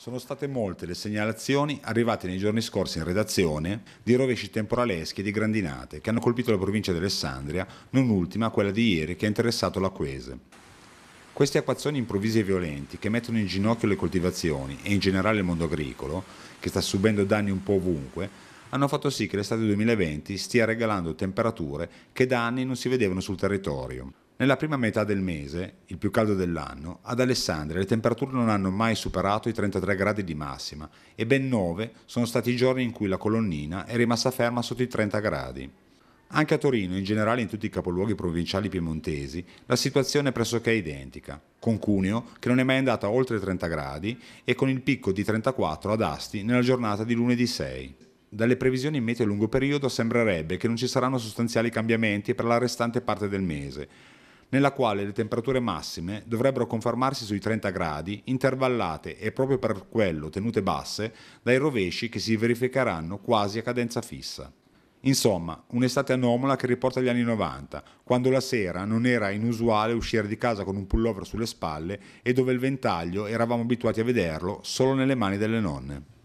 Sono state molte le segnalazioni arrivate nei giorni scorsi in redazione di rovesci temporaleschi e di grandinate che hanno colpito la provincia di Alessandria, non ultima quella di ieri che ha interessato l'Aquese. Questi acquazzoni improvvisi e violenti che mettono in ginocchio le coltivazioni e in generale il mondo agricolo, che sta subendo danni un po' ovunque, hanno fatto sì che l'estate 2020 stia regalando temperature che da anni non si vedevano sul territorio. Nella prima metà del mese, il più caldo dell'anno, ad Alessandria le temperature non hanno mai superato i 33 gradi di massima e ben nove sono stati i giorni in cui la colonnina è rimasta ferma sotto i 30 gradi. Anche a Torino, in generale in tutti i capoluoghi provinciali piemontesi, la situazione è pressoché identica, con Cuneo che non è mai andata oltre i 30 gradi e con il picco di 34 ad Asti nella giornata di lunedì 6. Dalle previsioni in medio e lungo periodo sembrerebbe che non ci saranno sostanziali cambiamenti per la restante parte del mese, nella quale le temperature massime dovrebbero confermarsi sui 30 gradi, intervallate e proprio per quello tenute basse dai rovesci che si verificheranno quasi a cadenza fissa. Insomma, un'estate anomala che riporta gli anni 90, quando la sera non era inusuale uscire di casa con un pullover sulle spalle e dove il ventaglio eravamo abituati a vederlo solo nelle mani delle nonne.